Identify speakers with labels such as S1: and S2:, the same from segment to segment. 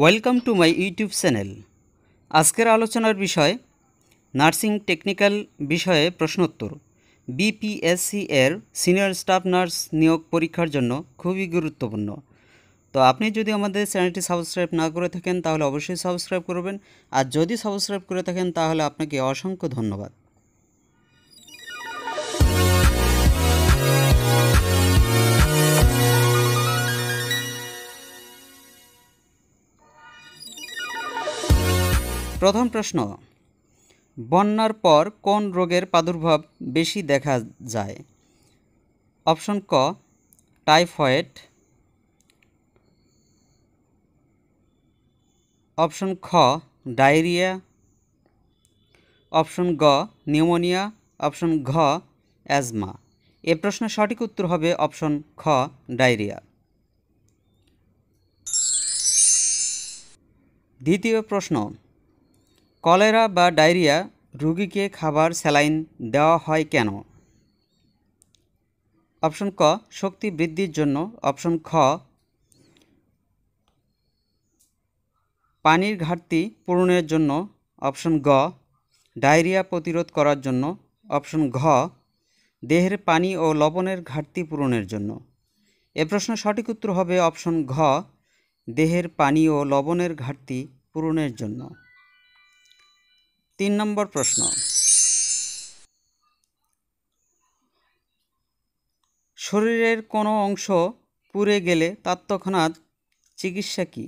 S1: welcome to my YouTube channel আজকের আলোচনার বিষয় নার্সিং টেকনিক্যাল বিষয়ে প্রশ্নোত্তর বিপিএসসি এর সিনিয়র স্টাফ নার্স নিয়োগ পরীক্ষার জন্য খুবই গুরুত্বপূর্ণ তো আপনি যদি আমাদের চ্যানেলটি সাবস্ক্রাইব না করে থাকেন তাহলে অবশ্যই সাবস্ক্রাইব করবেন আর যদি সাবস্ক্রাইব করে থাকেন তাহলে আপনাকে অসংখ্য ধন্যবাদ প্রথম প্রশ্ন বন্যার পর কোন রোগের প্রাদুর্ভাব বেশি দেখা যায় অপশন ক টাইফয়েড অপশন খ ডায়রিয়া অপশন গ নিউমোনিয়া অপশন ঘ অ্যাজমা এ প্রশ্নের সঠিক উত্তর হবে অপশন খ ডায়রিয়া দ্বিতীয় প্রশ্ন কলেরা বা ডায়রিয়া রুগীকে খাবার স্যালাইন দেওয়া হয় কেন অপশন ক শক্তি বৃদ্ধির জন্য অপশন খ পানির ঘাটতি পূরণের জন্য অপশন গ ডায়রিয়া প্রতিরোধ করার জন্য অপশন ঘ দেহের পানি ও লবণের ঘাটতি পূরণের জন্য এ প্রশ্ন সঠিক উত্তর হবে অপশন ঘ দেহের পানি ও লবণের ঘাটতি পূরণের জন্য তিন নম্বর প্রশ্ন শরীরের কোনো অংশ পুড়ে গেলে তৎক্ষণাৎ চিকিৎসা কী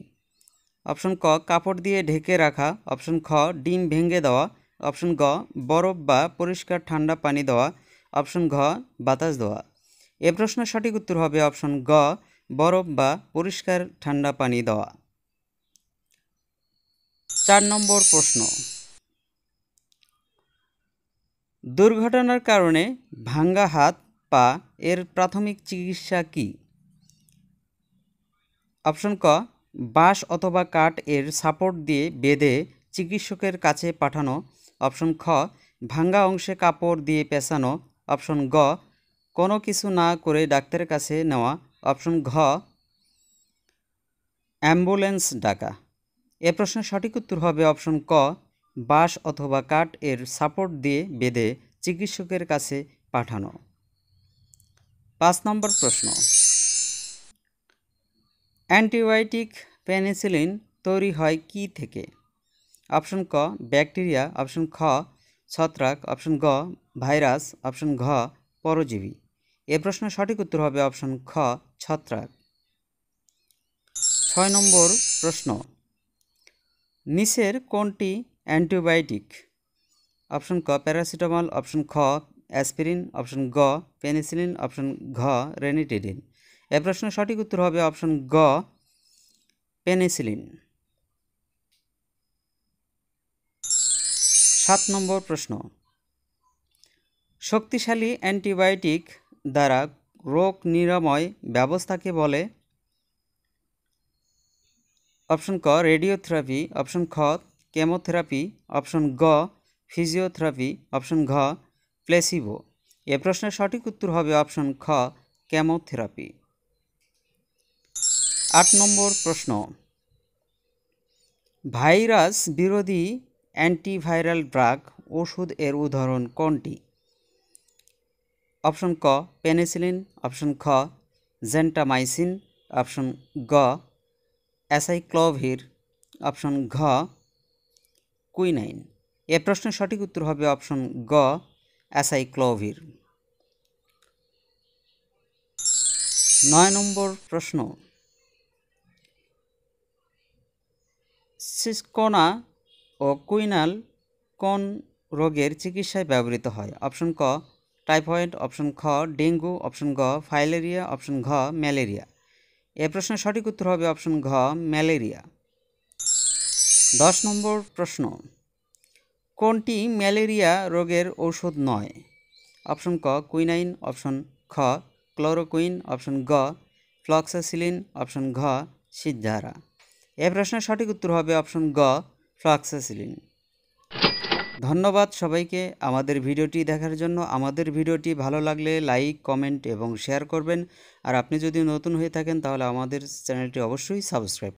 S1: অপশন ক কাপড় দিয়ে ঢেকে রাখা অপশন খ ডিম ভেঙে দেওয়া অপশন গ বরফ বা পরিষ্কার ঠান্ডা পানি দেওয়া অপশন ঘ বাতাস দেওয়া এ প্রশ্ন সঠিক উত্তর হবে অপশন গ বরফ বা পরিষ্কার ঠান্ডা পানি দেওয়া চার নম্বর প্রশ্ন দুর্ঘটনার কারণে ভাঙ্গা হাত পা এর প্রাথমিক চিকিৎসা কী অপশন ক বাঁশ অথবা কাঠ এর সাপোর্ট দিয়ে বেঁধে চিকিৎসকের কাছে পাঠানো অপশন খ ভাঙ্গা অংশে কাপড় দিয়ে পেঁচানো অপশন গ কোনো কিছু না করে ডাক্তারের কাছে নেওয়া অপশন ঘ অ্যাম্বুলেন্স ডাকা এ প্রশ্নের সঠিক উত্তর হবে অপশন ক বাঁশ অথবা কাঠ এর সাপোর্ট দিয়ে বেঁধে চিকিৎসকের কাছে পাঠানো পাঁচ নম্বর প্রশ্ন অ্যান্টিবায়োটিক পেনিসিলিন তৈরি হয় কি থেকে অপশন ক ব্যাকটেরিয়া অপশন খ ছত্রাক অপশন গ ভাইরাস অপশন ঘ পরজীবী এ প্রশ্ন সঠিক উত্তর হবে অপশন খ ছত্রাক ছয় নম্বর প্রশ্ন নিচের কোনটি অ্যান্টিবায়োটিক অপশন ক প্যারাসিটামল অপশন খ অ্যাসপিরিন অপশন গ পেনিসিলিন অপশন ঘ রেনিটিডিন এ প্রশ্নের সঠিক উত্তর হবে অপশন গ পেনিসিলিন সাত নম্বর প্রশ্ন শক্তিশালী অ্যান্টিবায়োটিক দ্বারা রোগ নিরাময় ব্যবস্থাকে বলে অপশন ক রেডিওথেরাপি অপশন খ কেমোথেরাপি অপশন গ ফিজিওথেরাপি অপশন ঘ প্লেসিভো এ প্রশ্নের সঠিক উত্তর হবে অপশন খ কেমোথেরাপি আট নম্বর প্রশ্ন ভাইরাস বিরোধী অ্যান্টিভাইরাল ড্রাগ ওষুধ এর উদাহরণ কোনটি অপশন ক পেনিসিলিন অপশন খ জেন্টামাইসিন অপশন গ অ্যাসাইক্লোভির অপশন ঘ কুইনাইন এ প্রশ্নের সঠিক উত্তর হবে অপশন গ ক্লোভির নয় নম্বর প্রশ্ন সিসকোনা ও কুইনাল কোন রোগের চিকিৎসায় ব্যবহৃত হয় অপশন ক টাইফয়েড অপশন খ ডেঙ্গু অপশন গ ফাইলেরিয়া অপশন ঘ ম্যালেরিয়া এ প্রশ্নের সঠিক উত্তর হবে অপশন ঘ ম্যালেরিয়া দশ নম্বর প্রশ্ন কোনটি ম্যালেরিয়া রোগের ঔষধ নয় অপশন ক কুইনাইন অপশন খ ক্লোরোকুইন অপশন গ ফ্লক্সাসিলিন অপশন ঘ সিদ্ধারা এ প্রশ্নের সঠিক উত্তর হবে অপশন গ ফ্লক্সাসিলিন ধন্যবাদ সবাইকে আমাদের ভিডিওটি দেখার জন্য আমাদের ভিডিওটি ভালো লাগলে লাইক কমেন্ট এবং শেয়ার করবেন আর আপনি যদি নতুন হয়ে থাকেন তাহলে আমাদের চ্যানেলটি অবশ্যই সাবস্ক্রাইব